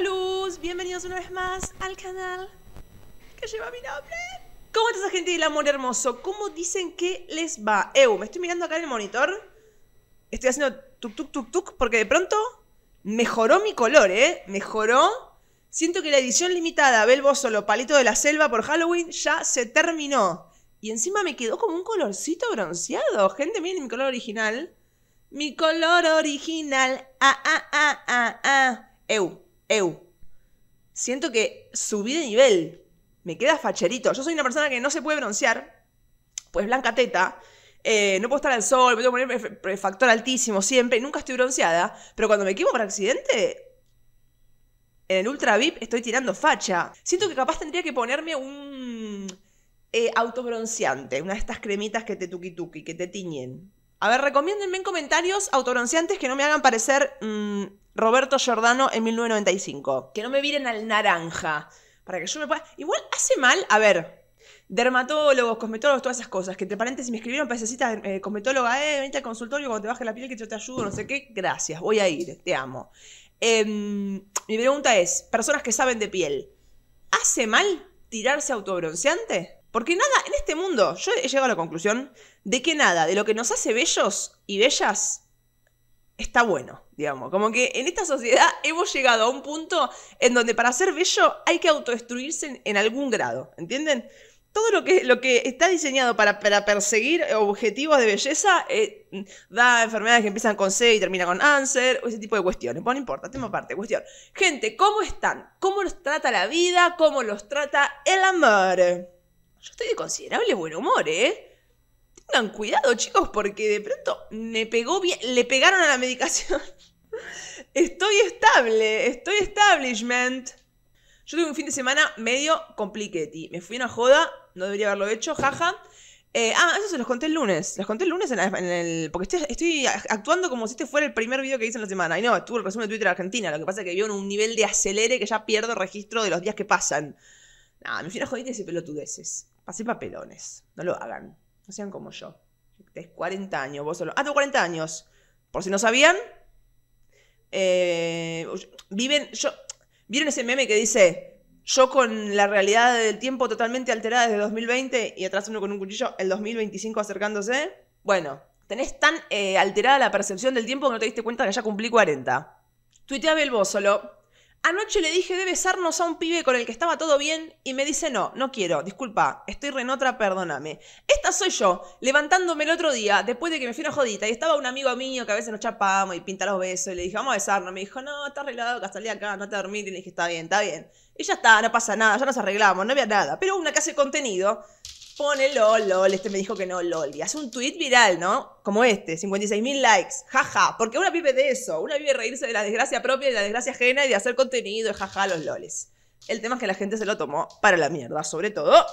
luz, bienvenidos una vez más al canal que lleva mi nombre. ¿Cómo esa gente del amor hermoso? ¿Cómo dicen que les va? Eu, me estoy mirando acá en el monitor. Estoy haciendo tuk tuk tuk tuk porque de pronto mejoró mi color, ¿eh? Mejoró. Siento que la edición limitada Belbo, Solo Palito de la Selva por Halloween ya se terminó. Y encima me quedó como un colorcito bronceado. Gente, miren mi color original. Mi color original. Ah, ah, ah, ah, ah. Eu, eu. Siento que subí de nivel. Me queda facherito. Yo soy una persona que no se puede broncear, pues blanca teta. Eh, no puedo estar al sol, me tengo que poner factor altísimo siempre, nunca estoy bronceada, pero cuando me quemo por accidente, en el Ultra VIP estoy tirando facha. Siento que capaz tendría que ponerme un eh, autobronceante, una de estas cremitas que te tuki tuki, que te tiñen. A ver, recomiéndenme en comentarios autobronceantes que no me hagan parecer mm, Roberto Giordano en 1995. Que no me viren al naranja. Para que yo me pueda. Igual hace mal. A ver. Dermatólogos, cosmetólogos, todas esas cosas. Que entre paréntesis me escribieron para pues, eh, cosmetóloga, eh, venite al consultorio cuando te baje la piel que yo te ayudo, no sé qué. Gracias, voy a ir, te amo. Em, mi pregunta es: personas que saben de piel, ¿hace mal tirarse autobronceante? Porque nada, en este mundo, yo he llegado a la conclusión de que nada de lo que nos hace bellos y bellas está bueno, digamos. Como que en esta sociedad hemos llegado a un punto en donde para ser bello hay que autodestruirse en, algún grado, ¿entienden? Todo lo que, lo que está diseñado para, para perseguir objetivos de belleza eh, da enfermedades que empiezan con C y terminan con cáncer, o ese tipo de cuestiones. Pues no importa, tema aparte, cuestión. Gente, ¿cómo están? ¿Cómo los trata la vida? ¿Cómo los trata el amor? Yo estoy de considerable buen humor, ¿eh? tengan cuidado, chicos, porque de pronto me pegó bien, le pegaron a la medicación. Estoy estable, estoy establishment. Yo tuve un fin de semana medio compliquete. Me fui una joda, no debería haberlo hecho, jaja. Eh, ah, eso se los conté el lunes. Los conté el lunes en, el. Porque estoy, actuando como si este fuera el primer video que hice en la semana. Y no, estuvo el resumen de Twitter Argentina. Lo que pasa es que vio en un nivel de acelere que ya pierdo registro de los días que pasan. Nada, me fui una jodita y pelotudeces. Pasé papelones. No lo hagan. No sean como yo. Es 40 años, vos solo. Ah, tengo 40 años. Por si no sabían. Eh, viven. Yo, ¿Vieron ese meme que dice? Yo con la realidad del tiempo totalmente alterada desde 2020 y atrás uno con un cuchillo, el 2025 acercándose. Bueno, tenés tan eh, alterada la percepción del tiempo que no te diste cuenta que ya cumplí 40. Tuiteaba el solo. Anoche le dije de besarnos a un pibe con el que estaba todo bien y me dice no, no quiero, disculpa, estoy renotra, perdóname. Esta soy yo, levantándome el otro día, después de que me fui una jodita y estaba un amigo mío que a veces nos chapamos y pinta los besos y le dije, vamos a besarnos. Me dijo, no, está arreglado, que salí acá, no te dormí. Y le dije, está bien, está bien. Y ya está, no pasa nada, ya nos arreglamos, no había nada. Pero una que hace contenido pone LOL, LOL, este me dijo que no, LOL, y hace un tweet viral, ¿no? Como este, 56.000 likes, jaja, porque una vive de eso, una vive reírse de la desgracia propia y de la desgracia ajena y de hacer contenido, jaja, los LOLes. El tema es que la gente se lo tomó para la mierda, sobre todo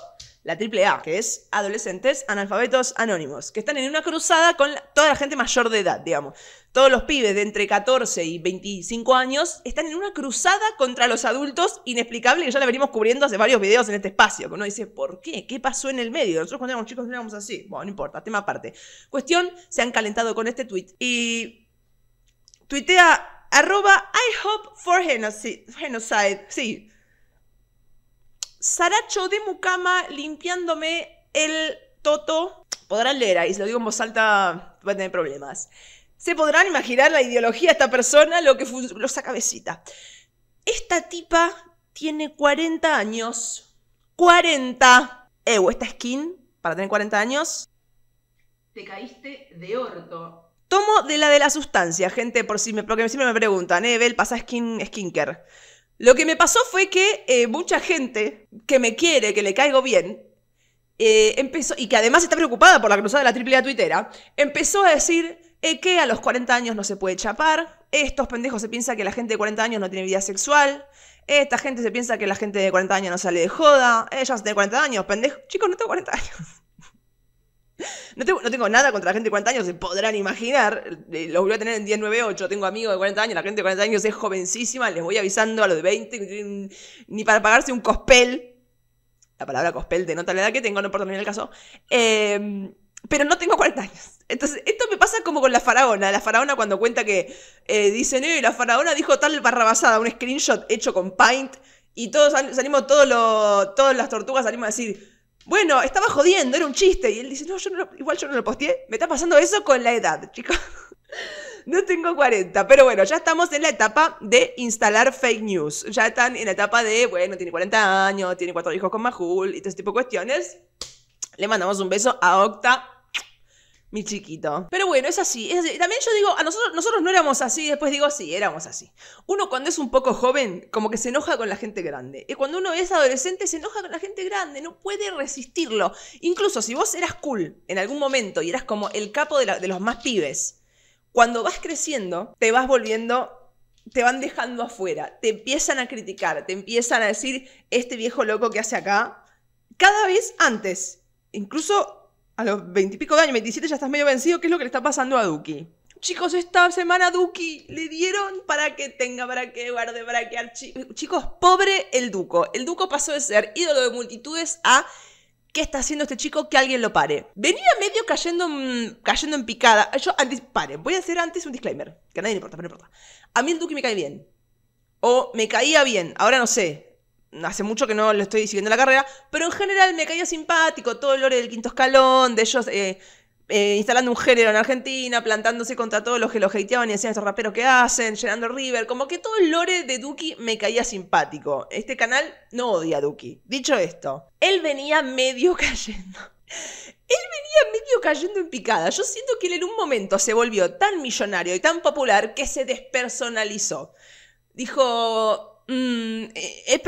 la AAA, que es adolescentes analfabetos anónimos, que están en una cruzada con toda la gente mayor de edad, digamos. Todos los pibes de entre 14 y 25 años están en una cruzada contra los adultos inexplicable que ya la venimos cubriendo hace varios videos en este espacio, que uno dice, ¿por qué? ¿Qué pasó en el medio? Nosotros cuando éramos chicos no éramos así. Bueno, no importa, tema aparte. Cuestión, se han calentado con este tweet y tuitea arroba I hope for Sí, Saracho de mucama limpiándome el toto. Podrán leer ahí, si lo digo en voz alta van a tener problemas. Se podrán imaginar la ideología de esta persona, lo que lo saca cabecita. Esta tipa tiene 40 años. 40. Ew, eh, esta skin para tener 40 años. Te caíste de orto. Tomo de la de la sustancia, gente, por si me, porque siempre me preguntan, eh, Bel, pasa skin, skinker. Lo que me pasó fue que eh, mucha gente que me quiere, que le caigo bien, eh, empezó, y que además está preocupada por la cruzada de la triple A tuitera, empezó a decir eh, que a los 40 años no se puede chapar, estos pendejos se piensa que la gente de 40 años no tiene vida sexual, esta gente se piensa que la gente de 40 años no sale de joda, ellas de 40 años, pendejos, chicos, no tengo 40 años. No tengo, nada contra la gente de 40 años, se podrán imaginar. Eh, los voy a tener en 1098, tengo amigos de 40 años, la gente de 40 años es jovencísima, les voy avisando a los de 20, ni para pagarse un cospel. La palabra cospel de nota la edad que tengo, no importa ni el caso. Em, pero no tengo 40 años. Entonces, esto me pasa como con la faraona. La faraona cuando cuenta que Dice, eh, dicen, eh, la faraona dijo tal barrabasada, un screenshot hecho con Paint, y todos salimos, todos los, todas las tortugas salimos a decir, bueno, estaba jodiendo, era un chiste. Y él dice, no, igual yo no lo posteé. Me está pasando eso con la edad, chicos. No tengo 40, pero bueno, ya estamos en la etapa de instalar fake news. Ya están en la etapa de, bueno, tiene 40 años, tiene cuatro hijos con Majul y todo ese tipo de cuestiones. Le mandamos un beso a Octa mi chiquito. Pero bueno, es así, También yo digo, a nosotros, nosotros no éramos así, después digo, sí, éramos así. Uno cuando es un poco joven, como que se enoja con la gente grande. Y cuando uno es adolescente, se enoja con la gente grande, no puede resistirlo. Incluso si vos eras cool en algún momento y eras como el capo de, de los más pibes, cuando vas creciendo, te vas volviendo te van dejando afuera, te empiezan a criticar, te empiezan a decir, este viejo loco que hace acá, cada vez antes, incluso a los veintipico de años, 27, ya estás medio vencido, ¿qué es lo que le está pasando a Duki? Chicos, esta semana Duki le dieron para que tenga, para que guarde, para que archive. Chicos, pobre el Duco. El Duco pasó de ser ídolo de multitudes a ¿qué está haciendo este chico? Que alguien lo pare. Venía medio cayendo, cayendo en picada. Yo antes, Pare, voy a hacer antes un disclaimer, que a nadie le importa, pero no importa. A mí el Duki me cae bien. O me caía bien, ahora no sé hace mucho que no lo estoy siguiendo la carrera, pero en general me caía simpático todo el lore del quinto escalón, de ellos eh, eh, instalando un género en Argentina, plantándose contra todos los que lo hateaban y decían estos raperos que hacen, llenando River, como que todo el lore de Duki me caía simpático. Este canal no odia a Duki. Dicho esto, él venía medio cayendo. Él venía medio cayendo en picada. Yo siento que él en un momento se volvió tan millonario y tan popular que se despersonalizó. Dijo, Mm, eh, eh,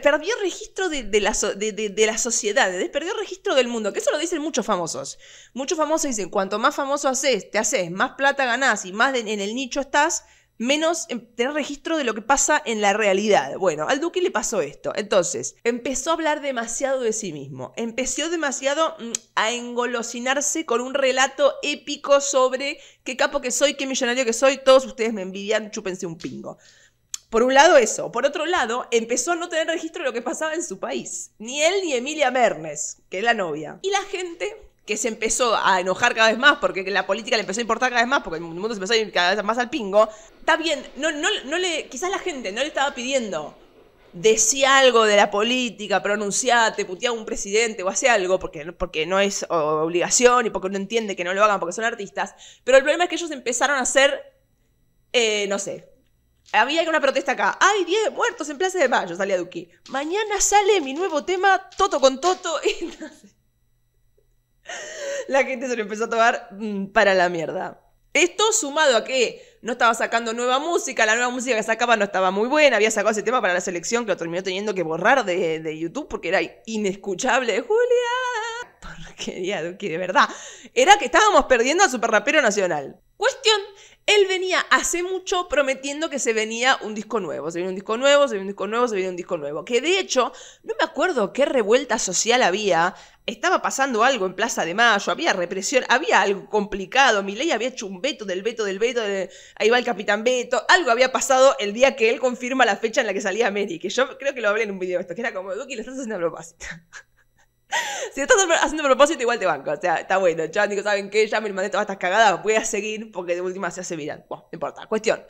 perdió registro de, la de, perdió registro del mundo, que eso lo dicen muchos famosos. Muchos famosos dicen, cuanto más famoso haces, te haces, más plata ganás y más en el nicho estás, menos em, tener registro de lo que pasa en la realidad. Bueno, al Duque le pasó esto. Entonces, empezó a hablar demasiado de sí mismo, empezó demasiado mm, a engolosinarse con un relato épico sobre qué capo que soy, qué millonario que soy, todos ustedes me envidian, chúpense un pingo. Por un lado eso, por otro lado, empezó a no tener registro de lo que pasaba en su país. Ni él ni Emilia Mernes, que es la novia. Y la gente que se empezó a enojar cada vez más porque la política le empezó a importar cada vez más porque el mundo se empezó a ir cada vez más al pingo. Está bien, no, no, no le, quizás la gente no le estaba pidiendo decía algo de la política, pronunciate, putea a un presidente o hace algo, porque, porque no es obligación y porque no entiende que no lo hagan porque son artistas. Pero el problema es que ellos empezaron a hacer, eh, no sé, había una protesta acá. Hay 10 muertos en Plaza de Mayo! Salía Duki. Mañana sale mi nuevo tema, Toto con Toto. Y la gente se lo empezó a tomar mm, para la mierda. Esto sumado a que no estaba sacando nueva música, la nueva música que sacaba no estaba muy buena, había sacado ese tema para la selección que lo terminó teniendo que borrar de, YouTube porque era inescuchable. ¡Julia! Porquería, Duki, de verdad. Era que estábamos perdiendo al superrapero rapero nacional. Cuestión él venía hace mucho prometiendo que se venía un disco nuevo, se venía un disco nuevo, se venía un disco nuevo, se venía un disco nuevo. Que de hecho, no me acuerdo qué revuelta social había, estaba pasando algo en Plaza de Mayo, había represión, había algo complicado, mi ley había hecho un veto del veto del veto, ahí va el capitán Beto, algo había pasado el día que él confirma la fecha en la que salía Mary, que yo creo que lo hablé en un video esto, que era como, Duki, lo estás haciendo a Si estás haciendo propósito, igual te banco. O sea, está bueno. Ya, digo, ¿saben qué? Ya me mandé todas estas Voy a seguir porque de última se hace viral. Bueno, no importa. Cuestión.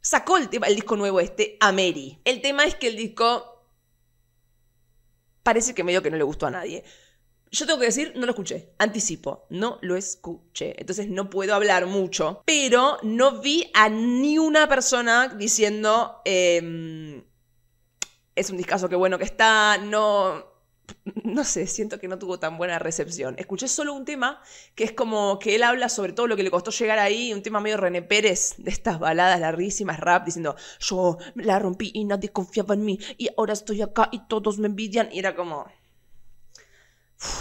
Sacó el, tema, el disco nuevo este, a Mary. El tema es que el disco parece que medio que no le gustó a nadie. Yo tengo que decir, no lo escuché. Anticipo, no lo escuché. Entonces no puedo hablar mucho. Pero no vi a ni una persona diciendo, em, es un discazo, qué bueno que está, no no sé, siento que no tuvo tan buena recepción. Escuché solo un tema que es como que él habla sobre todo lo que le costó llegar ahí, un tema medio René Pérez, de estas baladas larguísimas, rap, diciendo, yo la rompí y nadie confiaba en mí, y ahora estoy acá y todos me envidian, y era como...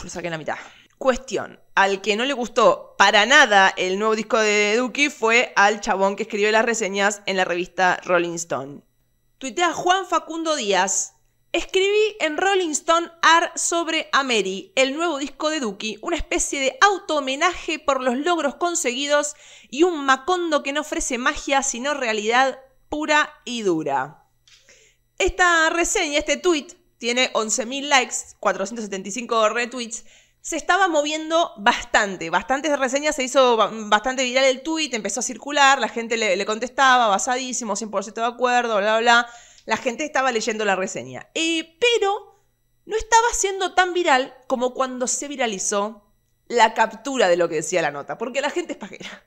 lo saqué en la mitad. Cuestión, al que no le gustó para nada el nuevo disco de Duki fue al chabón que escribió las reseñas en la revista Rolling Stone. Tuitea Juan Facundo Díaz, Escribí en Rolling Stone Art sobre Ameri, el nuevo disco de Duki, una especie de auto-homenaje por los logros conseguidos y un macondo que no ofrece magia sino realidad pura y dura. Esta reseña, este tweet, tiene 11.000 likes, 475 retweets. Se estaba moviendo bastante, bastantes reseñas, se hizo bastante viral el tweet, empezó a circular, la gente le, contestaba, basadísimo, 100% de acuerdo, bla, bla. bla la gente estaba leyendo la reseña. Eh, pero no estaba siendo tan viral como cuando se viralizó la captura de lo que decía la nota, porque la gente es pajera.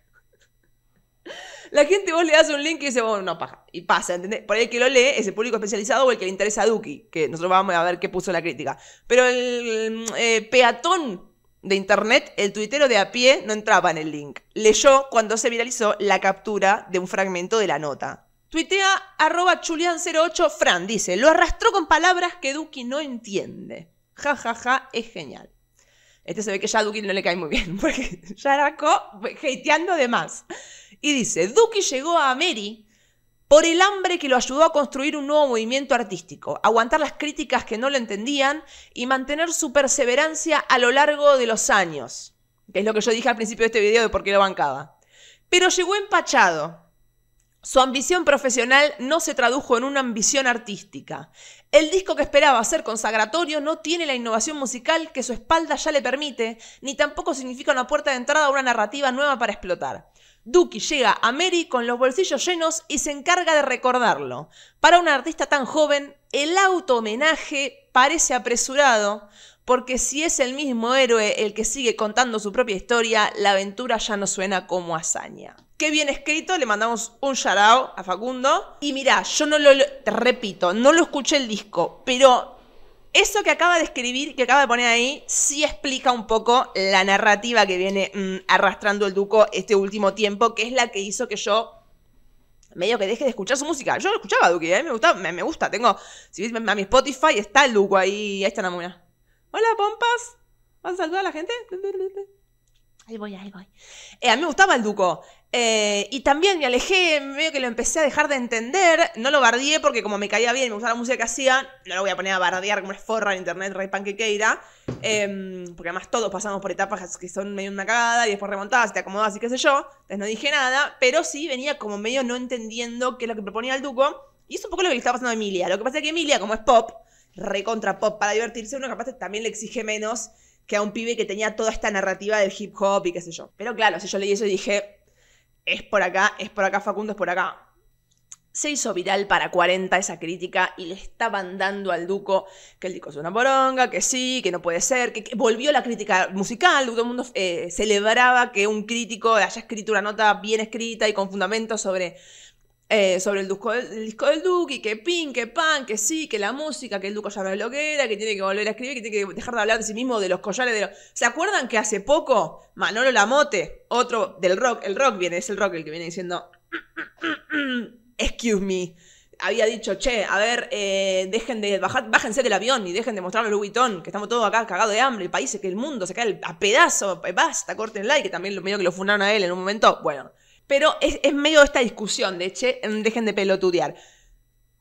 La gente, vos le das un link y dice, bueno, oh, no, paja. Y pasa, ¿entendés? Por ahí el que lo lee es el público especializado o el que le interesa a Duki, que nosotros vamos a ver qué puso la crítica. Pero el eh, peatón de internet, el tuitero de a pie, no entraba en el link. Leyó cuando se viralizó la captura de un fragmento de la nota. Tuitea arroba Chulian08Fran, dice, lo arrastró con palabras que Duki no entiende. Ja, ja, ja, es genial. Este se ve que ya a Duki no le cae muy bien, porque ya arrancó hateando de más. Y dice, Duki llegó a Mary por el hambre que lo ayudó a construir un nuevo movimiento artístico, aguantar las críticas que no lo entendían y mantener su perseverancia a lo largo de los años, que es lo que yo dije al principio de este video de por qué lo bancaba. Pero llegó empachado, su ambición profesional no se tradujo en una ambición artística. El disco que esperaba ser consagratorio no tiene la innovación musical que su espalda ya le permite, ni tampoco significa una puerta de entrada a una narrativa nueva para explotar. Duki llega a Mary con los bolsillos llenos y se encarga de recordarlo. Para un artista tan joven, el auto homenaje parece apresurado, porque si es el mismo héroe el que sigue contando su propia historia, la aventura ya no suena como hazaña. Qué bien escrito, le mandamos un shout a Facundo. Y mirá, yo no lo, repito, no lo escuché el disco, pero eso que acaba de escribir, que acaba de poner ahí, sí explica un poco la narrativa que viene mm, arrastrando el Duco este último tiempo, que es la que hizo que yo medio que deje de escuchar su música. Yo lo escuchaba, Duque, ¿eh? me, gustaba, me, gusta. Tengo, si ves a mi Spotify, está el Duco ahí, ahí está Namuna. Hola, pompas. ¿Vas a saludar a la gente? Ahí voy, ahí voy. Eh, a mí me gustaba el Duco. Eh, y también me alejé, medio que lo empecé a dejar de entender. No lo bardeé porque como me caía bien y me gustaba la música que hacía, no lo voy a poner a bardear como es forra en internet, rey panquequeira. Eh, porque además todos pasamos por etapas que son medio una cagada y después remontadas te acomodás y qué sé yo. Entonces no dije nada, pero sí venía como medio no entendiendo qué es lo que proponía el Duco. Y es un poco lo que le estaba pasando a Emilia. Lo que pasa es que Emilia, como es pop, re contra pop para divertirse, uno capaz también le exige menos que a un pibe que tenía toda esta narrativa del hip hop y qué sé yo. Pero claro, si yo leí eso y dije, es por acá, es por acá, Facundo es por acá. Se hizo viral para 40 esa crítica y le estaban dando al Duco que el disco es una boronga, que sí, que no puede ser, que, volvió la crítica musical, todo el mundo eh, celebraba que un crítico haya escrito una nota bien escrita y con fundamentos sobre eh, sobre el disco, del Duque, y que pin, que pan, que sí, que la música, que el Duque ya no es lo que era, que tiene que volver a escribir, que tiene que dejar de hablar de sí mismo, de los collares, de los... ¿Se acuerdan que hace poco Manolo Lamote, otro del rock, el rock viene, es el rock el que viene diciendo, excuse me, había dicho, che, a ver, eh, dejen de bajar, bájense del avión y dejen de mostrarme el Vuitton, que estamos todos acá cagados de hambre, el país, que el mundo se cae a pedazo, basta, la y que también lo medio que lo funaron a él en un momento, bueno pero es, medio medio esta discusión de, che, mm, dejen de pelotudear.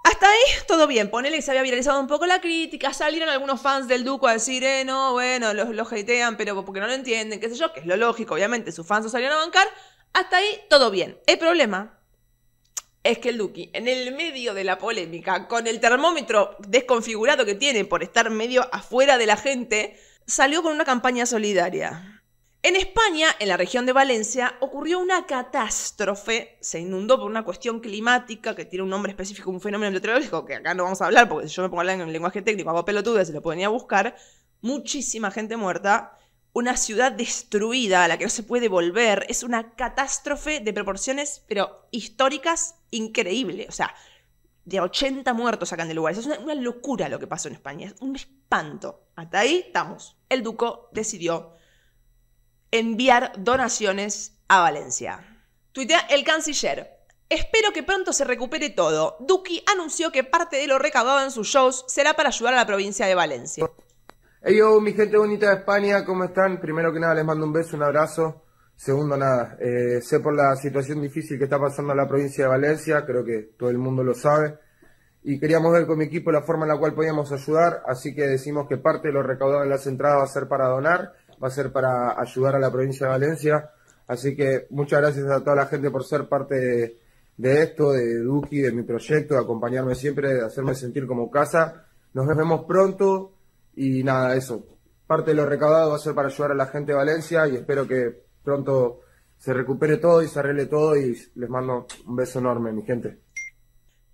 Hasta ahí todo bien, ponele que se había viralizado un poco la crítica, salieron algunos fans del Duco a decir, eh, no, bueno, los, los hatean, pero porque no lo entienden, qué sé yo, que es lo lógico, obviamente, sus fans salieron a bancar, hasta ahí todo bien. El problema es que el Duki, en el medio de la polémica, con el termómetro desconfigurado que tiene por estar medio afuera de la gente, salió con una campaña solidaria. En España, en la región de Valencia, ocurrió una catástrofe, se inundó por una cuestión climática que tiene un nombre específico, un fenómeno meteorológico, que acá no vamos a hablar, porque si yo me pongo a hablar en lenguaje técnico, hago pelotuda, se lo ir a buscar, muchísima gente muerta, una ciudad destruida a la que no se puede volver, es una catástrofe de proporciones, pero históricas, increíble, o sea, de 80 muertos sacan del lugar, es una, una locura lo que pasó en España, es un espanto, hasta ahí estamos. El duco decidió enviar donaciones a Valencia. Tuitea el canciller. Espero que pronto se recupere todo. Duki anunció que parte de lo recaudado en sus shows será para ayudar a la provincia de Valencia. Hey yo, mi gente bonita de España, ¿cómo están? Primero que nada les mando un beso, un abrazo. Segundo nada, eh, sé por la situación difícil que está pasando en la provincia de Valencia, creo que todo el mundo lo sabe. Y queríamos ver con mi equipo la forma en la cual podíamos ayudar, así que decimos que parte de lo recaudado en las entradas va a ser para donar va a ser para ayudar a la provincia de Valencia. Así que muchas gracias a toda la gente por ser parte de, esto, de Duki, de mi proyecto, de acompañarme siempre, de hacerme sentir como casa. Nos vemos pronto y nada, eso. Parte de lo recaudado va a ser para ayudar a la gente de Valencia y espero que pronto se recupere todo y se arregle todo y les mando un beso enorme, mi gente.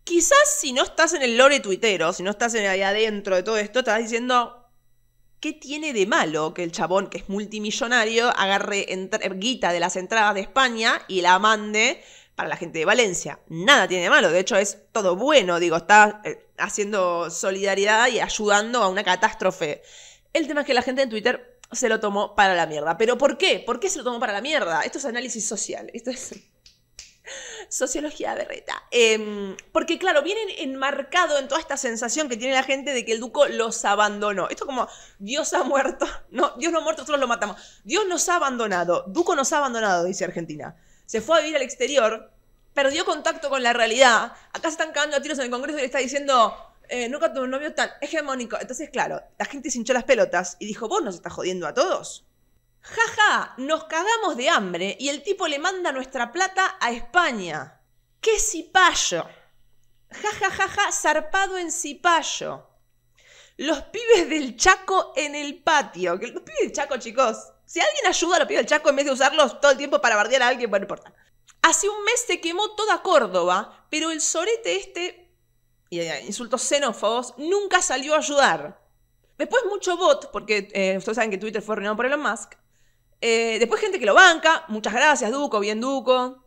Quizás si no estás en el lore tuitero, si no estás ahí adentro de todo esto, estás diciendo, ¿Qué tiene de malo que el chabón, que es multimillonario, agarre eh, guita de las entradas de España y la mande para la gente de Valencia. Nada tiene de malo, de hecho es todo bueno, digo, está eh, haciendo solidaridad y ayudando a una catástrofe. El tema es que la gente en Twitter se lo tomó para la mierda. ¿Pero por qué? ¿Por qué se lo tomó para la mierda? Esto es análisis social, esto es Sociología berreta. reta em, porque, claro, vienen enmarcado en toda esta sensación que tiene la gente de que el duco los abandonó. Esto como, Dios ha muerto. No, Dios no ha muerto, nosotros lo matamos. Dios nos ha abandonado. Duco nos ha abandonado, dice Argentina. Se fue a vivir al exterior, perdió contacto con la realidad. Acá se están cagando a tiros en el Congreso y le está diciendo, eh, nunca tu un novio tan hegemónico. Entonces, claro, la gente se hinchó las pelotas y dijo, vos nos estás jodiendo a todos. Jaja, nos cagamos de hambre y el tipo le manda nuestra plata a España. ¡Qué cipayo! Jajajaja, jaja, zarpado en cipayo. Los pibes del Chaco en el patio. Los pibes del Chaco, chicos. Si alguien ayuda a los pibes del Chaco en vez de usarlos todo el tiempo para bardear a alguien, bueno, no importa. Hace un mes se quemó toda Córdoba, pero el sorete este, y eh, insultos xenófobos, nunca salió a ayudar. Después mucho bot, porque eh, ustedes saben que Twitter fue reunido por Elon Musk. Eh, después gente que lo banca, muchas gracias Duco, bien Duco.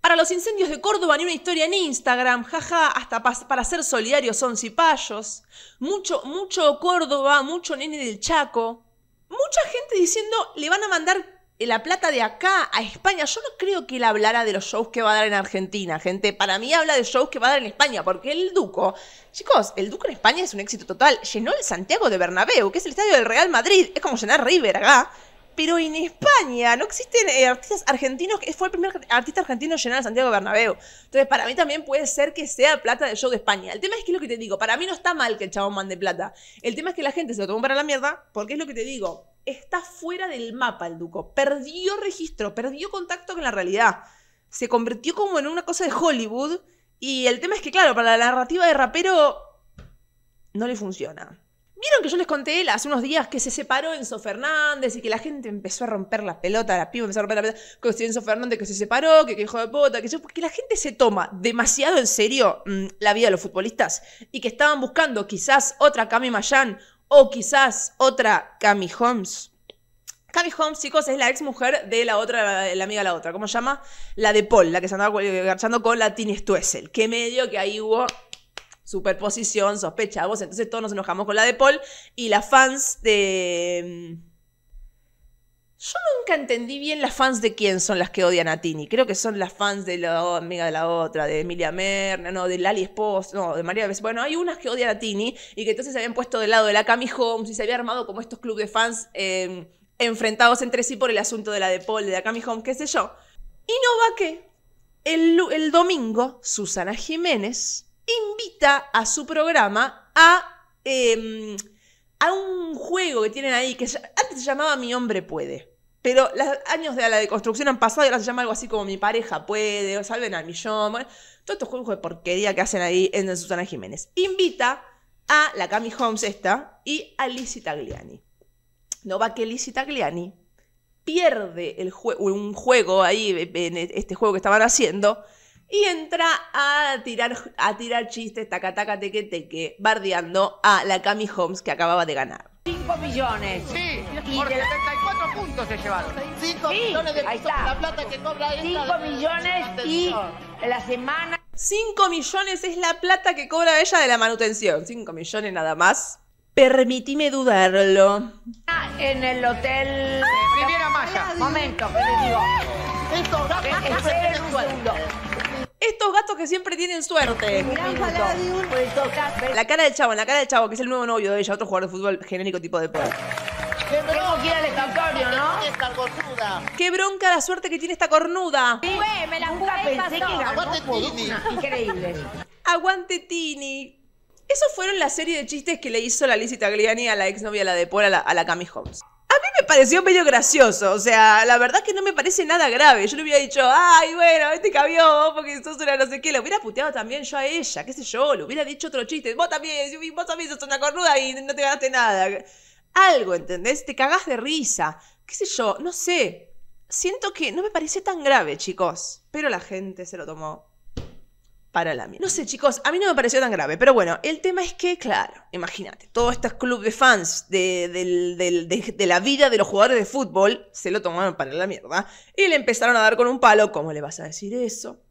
Para los incendios de Córdoba ni una historia en Instagram, jaja, hasta para ser solidarios son cipayos. Mucho, mucho Córdoba, mucho nene del Chaco. Mucha gente diciendo, le van a mandar eh, la plata de acá a España. Yo no creo que él hablara de los shows que va a dar en Argentina, gente. Para mí habla de shows que va a dar en España, porque el Duco, chicos, el Duco en España es un éxito total. Llenó el Santiago de Bernabéu, que es el estadio del Real Madrid. Es como llenar River acá. Pero en España no existen eh, artistas argentinos, fue el primer artista argentino en llenar el Santiago Bernabéu. Entonces, para mí también puede ser que sea plata de show de España. El tema es que es lo que te digo, para mí no está mal que el chabón mande plata. El tema es que la gente se lo tomó para la mierda, porque es lo que te digo, está fuera del mapa el Duco. Perdió registro, perdió contacto con la realidad. Se convirtió como en una cosa de Hollywood. Y el tema es que, claro, para la narrativa de rapero no le funciona. Vieron que yo les conté hace unos días que se separó Enzo Fernández y que la gente empezó a romper la pelota, la piba empezó a romper la pelota, que Enzo Fernández que se separó, que, hijo de puta, que porque la gente se toma demasiado en serio mm, la vida de los futbolistas y que estaban buscando quizás otra Cami Mayan o quizás otra Cami Holmes. Cami Holmes, chicos, es la ex mujer de la otra, la, amiga de la otra. ¿Cómo se llama? La de Paul, la que se andaba eh, garchando con la Tini Stuessel. Qué medio que ahí hubo superposición, sospecha vos entonces todos nos enojamos con la de Paul y las fans de... Mm, yo nunca entendí bien las fans de quién son las que odian a Tini. Creo que son las fans de la amiga de la otra, de Emilia Merna, no, de Lali Espos, no, de María Bueno, hay unas que odian a Tini y que entonces se habían puesto del lado de la Cami Holmes y se había armado como estos clubes de fans em, enfrentados entre sí por el asunto de la de Paul, de la Cami Home, qué sé yo. Y no va que el, el domingo Susana Jiménez invita a su programa a, em, a un juego que tienen ahí, que antes se llamaba Mi hombre puede. Pero los años de la deconstrucción han pasado y ahora se llama algo así como Mi pareja puede, o Salven a mi Bueno, todos estos juegos de porquería que hacen ahí en Susana Jiménez. Invita a la Cami Holmes esta y a Lizzie Tagliani. No va que Lizzie Tagliani pierde el un juego ahí, este juego que estaban haciendo, y entra a tirar, a tirar chistes, taca, taca, teque, teque, bardeando a la Cami Holmes que acababa de ganar. 5 millones. Sí, por 74 puntos se llevaron. 5 millones de pesos la plata que cobra ella. 5 millones y la semana. 5 millones es la plata que cobra ella de la manutención. 5 millones nada más. Permitime dudarlo. Ah, en el hotel. Primera malla. Maya. Momento, que le digo. Esto, eh, es, un segundo. Estos gatos que siempre tienen suerte. La cara del chavo, la cara del chavo, que es el nuevo novio de ella, otro jugador de fútbol genérico tipo de pop. ¡Qué bronca la suerte que tiene esta cornuda! Qué me la Aguante Tini. Increíble. Aguante Tini. Esos fueron la serie de chistes que le hizo la Lizzie Tagliani a la exnovia, la de Paul, a la, a la Cami Holmes pareció medio gracioso. O sea, la verdad que no me parece nada grave. Yo le hubiera dicho, ay, bueno, este cambió porque sos una no sé qué. Lo hubiera puteado también yo a ella, qué sé yo. Le hubiera dicho otro chiste. Vos también, vos también sos una cornuda y no te ganaste nada. Algo, ¿entendés? Te cagás de risa. Qué sé yo, no sé. Siento que no me parece tan grave, chicos. Pero la gente se lo tomó para la mierda. No sé, chicos, a mí no me pareció tan grave, pero bueno, el tema es que, claro, imagínate, todos estos clubes de fans de, la vida de los jugadores de fútbol se lo tomaron para la mierda y le empezaron a dar con un palo, ¿cómo le vas a decir eso?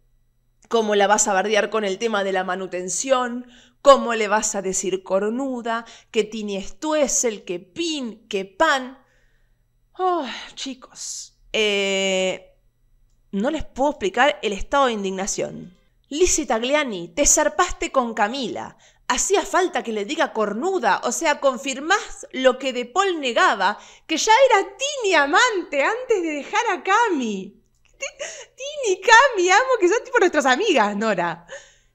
¿Cómo la vas a bardear con el tema de la manutención? ¿Cómo le vas a decir cornuda? Que tinies tú es el que pin, que pan. Oh, chicos, eh, no les puedo explicar el estado de indignación Lizzie Tagliani, te zarpaste con Camila. Hacía falta que le diga cornuda, o sea, confirmás lo que De Paul negaba, que ya era Tini amante antes de dejar a Cami. Tini, Cami, amo que son tipo nuestras amigas, Nora.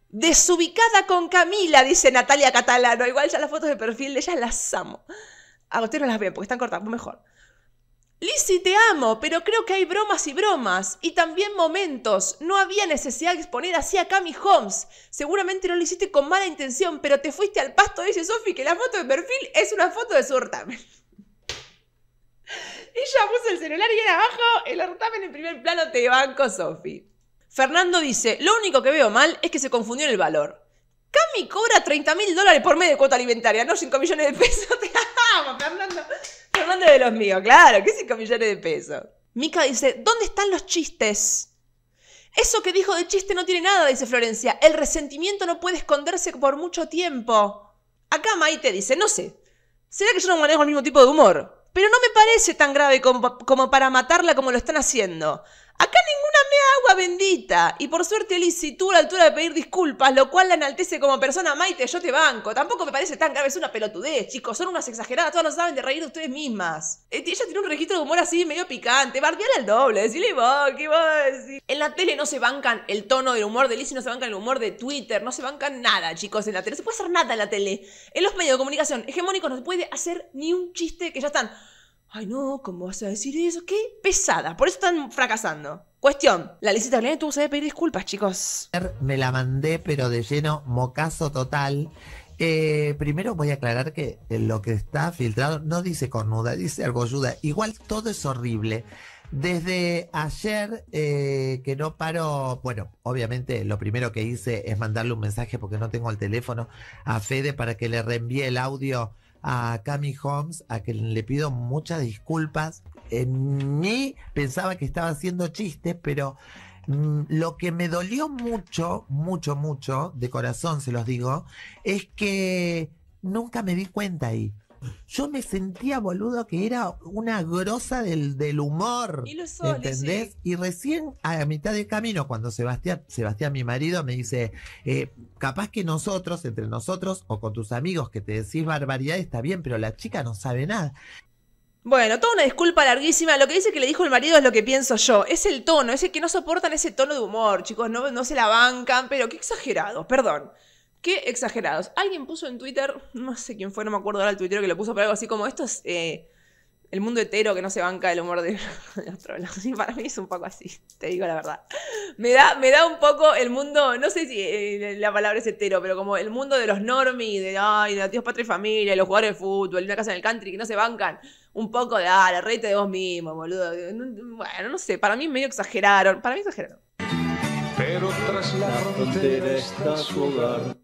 Desubicada con Camila, dice Natalia Catalano. Igual ya las fotos de perfil de ella las amo. A ustedes no las veo porque están cortadas, pues mejor. Lizzie, te amo, pero creo que hay bromas y bromas. Y también momentos. No había necesidad de exponer así a Cami Holmes. Seguramente no lo hiciste con mala intención, pero te fuiste al pasto, dice Sofi que la foto de perfil es una foto de su Y Ella puso el celular y era abajo, el ortamen en primer plano te banco, Sofi. Fernando dice, lo único que veo mal es que se confundió en el valor. Cami cobra 30 mil dólares por mes de cuota alimentaria, no 5 millones de pesos. Te amo, Fernando hablando de los míos, claro, que 5 millones de pesos. Mika dice, ¿dónde están los chistes? Eso que dijo de chiste no tiene nada, dice Florencia. El resentimiento no puede esconderse por mucho tiempo. Acá Maite dice, no sé, será que yo no manejo el mismo tipo de humor, pero no me parece tan grave como, como para matarla como lo están haciendo. Acá agua bendita. Y por suerte Lizzie tú a la altura de pedir disculpas, lo cual la enaltece como persona. Maite, yo te banco. Tampoco me parece tan grave, es una pelotudez, chicos. Son unas exageradas, todas no saben de reír de ustedes mismas. Eh, ella tiene un registro de humor así medio picante. Bardiala al doble, decirle vos, ¿qué vos En la tele no se bancan el tono del humor de Lizzie no se bancan el humor de Twitter, no se bancan nada, chicos, en la tele. No se puede hacer nada en la tele. En los medios de comunicación hegemónicos no se puede hacer ni un chiste que ya están. Ay, no, ¿cómo vas a decir eso? Qué pesada. Por eso están fracasando. Cuestión, la licita le tuvo que pedir disculpas, chicos. Me la mandé, pero de lleno, mocazo total. Eh, primero voy a aclarar que lo que está filtrado no dice cornuda, dice argolluda. Igual todo es horrible. Desde ayer eh, que no paro, bueno, obviamente lo primero que hice es mandarle un mensaje porque no tengo el teléfono a Fede para que le reenvíe el audio a Cami Holmes, a quien le pido muchas disculpas. En mí pensaba que estaba haciendo chistes, pero mm, lo que me dolió mucho, mucho, mucho, de corazón se los digo, es que nunca me di cuenta ahí yo me sentía boludo que era una grosa del, del humor. Y lo soy, ¿Entendés? Y recién a mitad de camino, cuando Sebastián, Sebastián, mi marido, me dice, eh, capaz que nosotros, entre nosotros o con tus amigos que te decís barbaridad está bien, pero la chica no sabe nada. Bueno, toda una disculpa larguísima. Lo que dice que le dijo el marido es lo que pienso yo. Es el tono, es que no soportan ese tono de humor, chicos. No, no se la bancan, pero qué exagerado, perdón. Qué exagerados. Alguien puso en Twitter, no sé quién fue, no me acuerdo ahora el Twitter que lo puso, pero algo así como esto es eh, el mundo hetero que no se banca el humor de, los otro Y para mí es un poco así, te digo la verdad. Me da, me da un poco el mundo, no sé si eh, la palabra es hetero, pero como el mundo de los normies, de, ay, de tíos, patria y familia, de los jugadores de fútbol, una casa en el country que no se bancan. Un poco de, ah, la rete de vos mismo, boludo. Bueno, no sé, para mí medio exageraron. Para mí exageraron. Pero tras la su hogar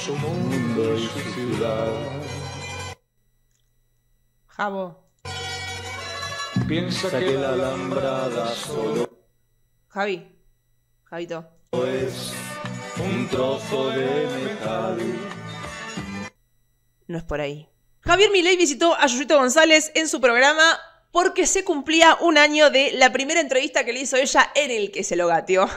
su mundo y su ciudad. Javo. Piensa que la alambrada solo. Javi. Javito. un trozo de metal. No es por ahí. Javier Milei visitó a Yuyito González en su programa porque se cumplía un año de la primera entrevista que le hizo ella en el que se lo gateó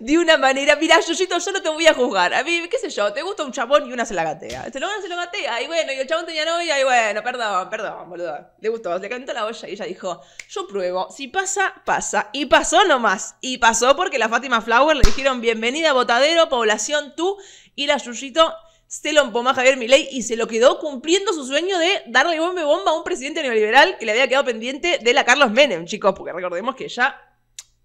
de una manera. Mira, Yuyito, yo no te voy a juzgar. A mí, qué sé yo, te gusta un chabón y una se la Se lo se lo gatea. Y bueno, y el chabón tenía novia. Y bueno, perdón, perdón, boludo. Le gustó, le cantó la olla y ella dijo: Yo pruebo, si pasa, pasa. Y pasó nomás. Y pasó porque la Fátima Flower le dijeron: Bienvenida, botadero, población tú. Y la Yuyito se lo empomó a Javier Milei y se lo quedó cumpliendo su sueño de darle bomba bomba a un presidente neoliberal que le había quedado pendiente de la Carlos Menem, chicos, porque recordemos que ya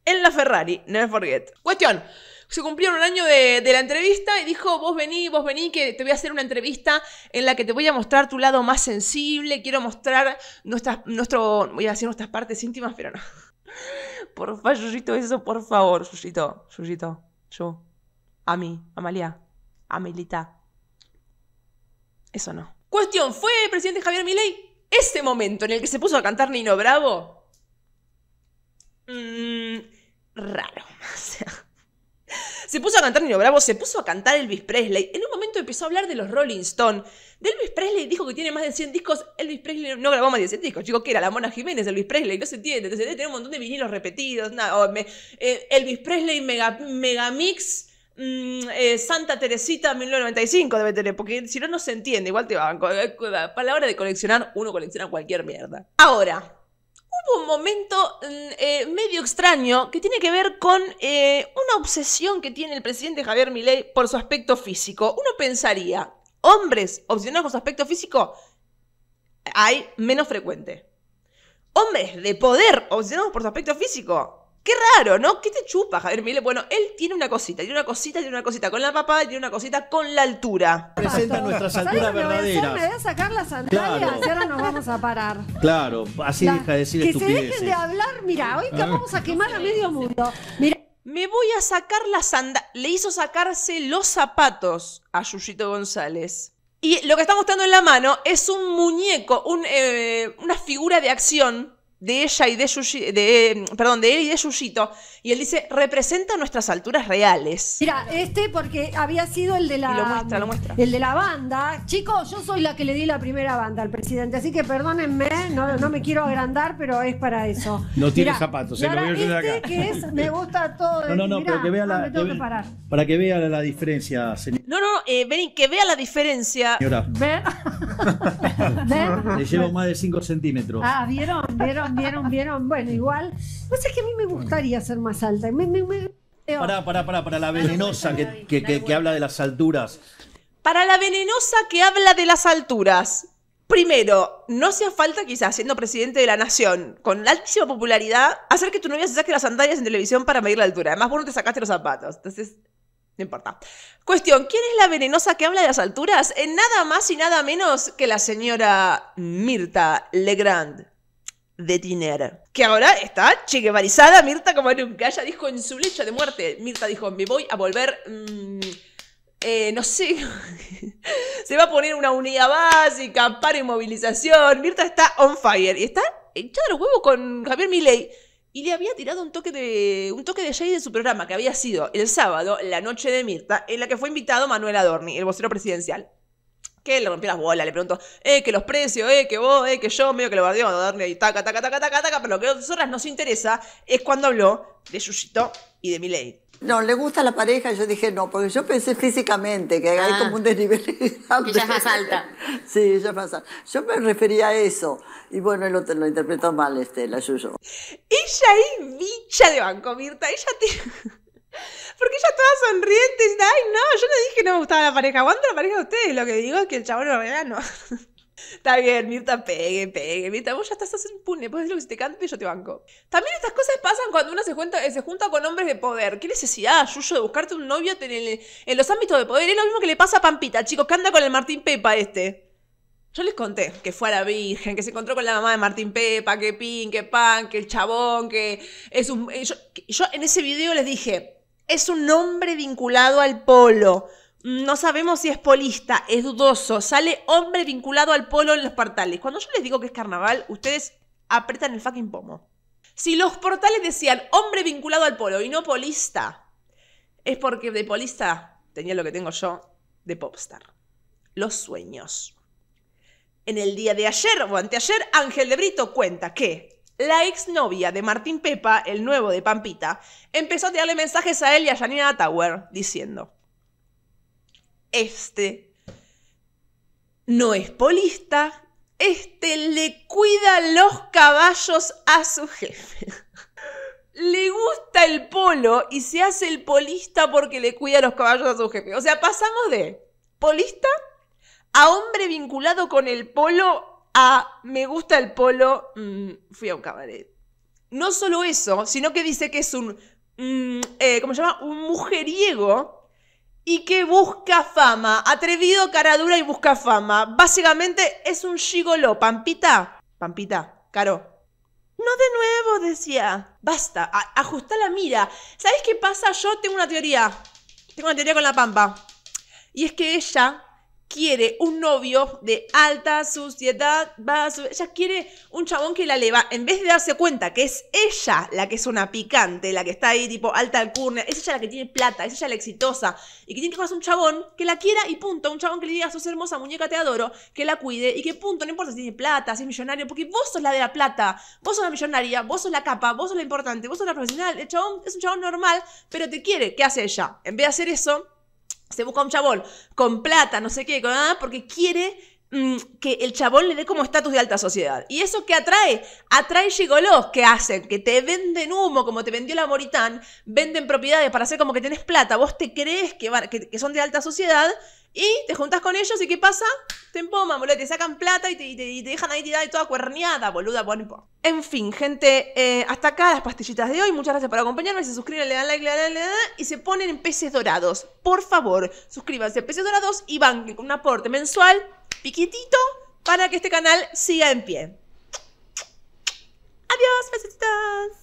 en la Ferrari, never forget. Cuestión, se cumplieron un año de, la entrevista y dijo, vos vení, vos vení, que te voy a hacer una entrevista en la que te voy a mostrar tu lado más sensible, quiero mostrar nuestras, nuestro, voy a decir nuestras partes íntimas, pero no. Por favor, eso, por favor, susito, susito, yo, a mí, Amalia, Amelita. Eso no. Cuestión, ¿fue el presidente Javier Milei ese momento en el que se puso a cantar Nino Bravo? Mm, raro. se puso a cantar Nino Bravo, se puso a cantar Elvis Presley. En un momento empezó a hablar de los Rolling Stone. De Elvis Presley dijo que tiene más de 100 discos. Elvis Presley no grabó más de 100 discos. Chico, que era la Mona Jiménez, Elvis Presley. No se entiende. Entonces debe tener un montón de vinilos repetidos. Nada, eh, Elvis Presley Mega, Mix. Mm, eh, Santa Teresita 1995 debe tener, porque si no, no se entiende. Igual te van. hora eh, de coleccionar, uno colecciona cualquier mierda. Ahora, hubo un momento mm, eh, medio extraño que tiene que ver con eh, una obsesión que tiene el presidente Javier Milei por su aspecto físico. Uno pensaría, hombres obsesionados por su aspecto físico hay menos frecuente. Hombres de poder obsesionados por su aspecto físico Qué raro, ¿no? ¿Qué te chupa, Javier mire, Bueno, él tiene una cosita, tiene una cosita, tiene una cosita con la papada tiene una cosita con la altura. Presenta nuestras alturas verdaderas. Voy a Me voy a sacar las sandalias y ahora nos vamos a parar. Claro, así deja de decir Que se dejen de hablar, mira, hoy que vamos a quemar a medio mundo. Me voy a sacar las sandalias. Le hizo sacarse los zapatos a Yuyito González. Y lo que está mostrando en la mano es un muñeco, eh, una figura de acción de ella y de, Yushi, de em, perdón, de él y de Yuyito. Y él dice, representa nuestras alturas reales. Mira, este porque había sido el de la. El de la banda. Chicos, yo soy la que le di la primera banda al presidente, así que perdónenme, no, no me quiero agrandar, pero es para eso. No tiene zapatos, se ¿eh? lo voy este me gusta todo. No, no, no, que vea la. para que vea la, diferencia, señor. No, no, ven eh, que vea la diferencia. Señora. ¿Ven? Le llevo más de 5 centímetros. Ah, ¿vieron? ¿Vieron? vieron, vieron. Bueno, igual. Pues es que a mí me gustaría ser más alta. para para para la venenosa que, habla de las alturas. Para la venenosa que habla de las alturas. Primero, no hacía falta quizás siendo presidente de la nación, con altísima popularidad, hacer que tu novia se saque las sandalias en televisión para medir la altura. Además, vos no te sacaste los zapatos. Entonces, no importa. Cuestión, ¿quién es la venenosa que habla de las alturas? En eh, nada más y nada menos que la señora Mirta Legrand de dinero Que ahora está chiquevarizada Mirta como nunca. Ella dijo en su lecho de muerte. Mirta dijo, me voy a volver... Mm, eh, no sé, se va a poner una unidad básica, para inmovilización. Mirta está on fire y está de los huevos con Javier Milei. Y le había tirado un toque de un toque de de su programa, que había sido el sábado, la noche de Mirta, en la que fue invitado Manuel Adorni, el vocero presidencial que le rompió las bolas, le preguntó, eh, que los precios, eh, que vos, eh, que yo, medio que lo bardeo, a y taca, taca, taca, taca, taca, pero lo que a nosotras nos interesa es cuando habló de Yuyito y de Miley. No, le gusta la pareja, yo dije no, porque yo pensé físicamente que hay ah. como un desnivel Que Ella es más alta. Sí, ella es más alta. Yo me refería a eso. Y bueno, lo, lo interpretó mal este, la Yuyo. Ella es bicha de Banco Mirta, ella tiene... Porque ella toda sonriente dice, ay no, gustaba la pareja. Aguanta la pareja de ustedes. Lo que digo es que el chabón era no Está bien, Mirta, pegue, pegue. Mirta, vos ya estás haciendo pune Puedes lo que se te cante y yo te banco. También estas cosas pasan cuando uno se, junta, se junta con hombres de poder. ¿Qué necesidad, suyo de buscarte un novio en, los ámbitos de poder? Es lo mismo que le pasa a Pampita, chicos, que anda con el Martín Pepa este. Yo les conté que fue a la Virgen, que se encontró con la mamá de Martín Pepa, que pin, que pan, que el chabón, que es un... Eh, yo en ese video les dije, es un hombre vinculado al polo no sabemos si es polista, es dudoso, sale hombre vinculado al polo en los portales. Cuando yo les digo que es carnaval, ustedes apretan el fucking pomo. Si los portales decían hombre vinculado al polo y no polista, es porque de polista tenía lo que tengo yo de popstar. Los sueños. En el día de ayer o anteayer, Ángel de Brito cuenta que la exnovia de Martín Pepa, el nuevo de Pampita, empezó a darle mensajes a él y a Janina Tower diciendo este no es polista, este le cuida los caballos a su jefe. le gusta el polo y se hace el polista porque le cuida los caballos a su jefe. O sea, pasamos de polista a hombre vinculado con el polo a me gusta el polo, mm, fui a un cabaret. No solo eso, sino que dice que es un, mm, eh, ¿cómo se llama? Un mujeriego y que busca fama. Atrevido, cara dura y busca fama. Básicamente es un gigolo. Pampita, Pampita, Caro. No de nuevo, decía. Basta, ajusta la mira. ¿Sabes qué pasa? Yo tengo una teoría. Tengo una teoría con la Pampa. Y es que ella quiere un novio de alta suciedad, ella quiere un chabón que la leva. en vez de darse cuenta que es ella la que es una picante, la que está ahí tipo alta alcurnia, es ella la que tiene plata, es ella la exitosa, y que tiene que más un chabón que la quiera y punto, un chabón que le diga, su hermosa muñeca, te adoro, que la cuide y que punto, no importa si tiene plata, si es millonario, porque vos sos la de la plata, vos sos la millonaria, vos sos la capa, vos sos la importante, vos sos la profesional, el chabón es un chabón normal, pero te quiere, ¿qué hace ella? En vez de hacer eso, se busca un chabón con plata, no sé qué, con nada, porque quiere mm, que el chabón le dé como estatus de alta sociedad. ¿Y eso qué atrae? Atrae gigolos que hacen, que te venden humo, como te vendió la Moritán, venden propiedades para hacer como que tenés plata, vos te crees que son de alta sociedad, y te juntas con ellos y ¿qué pasa? Te empoman, boludo, te sacan plata y te, dejan ahí tirada y toda cuerneada, boluda, En fin, gente, eh, hasta acá las pastillitas de hoy. Muchas gracias por acompañarme. Se suscriben, le dan like, le dan, le dan, y se ponen en peces dorados. Por favor, suscríbanse a peces dorados y banquen con un aporte mensual piquitito para que este canal siga en pie. Adiós, besitos.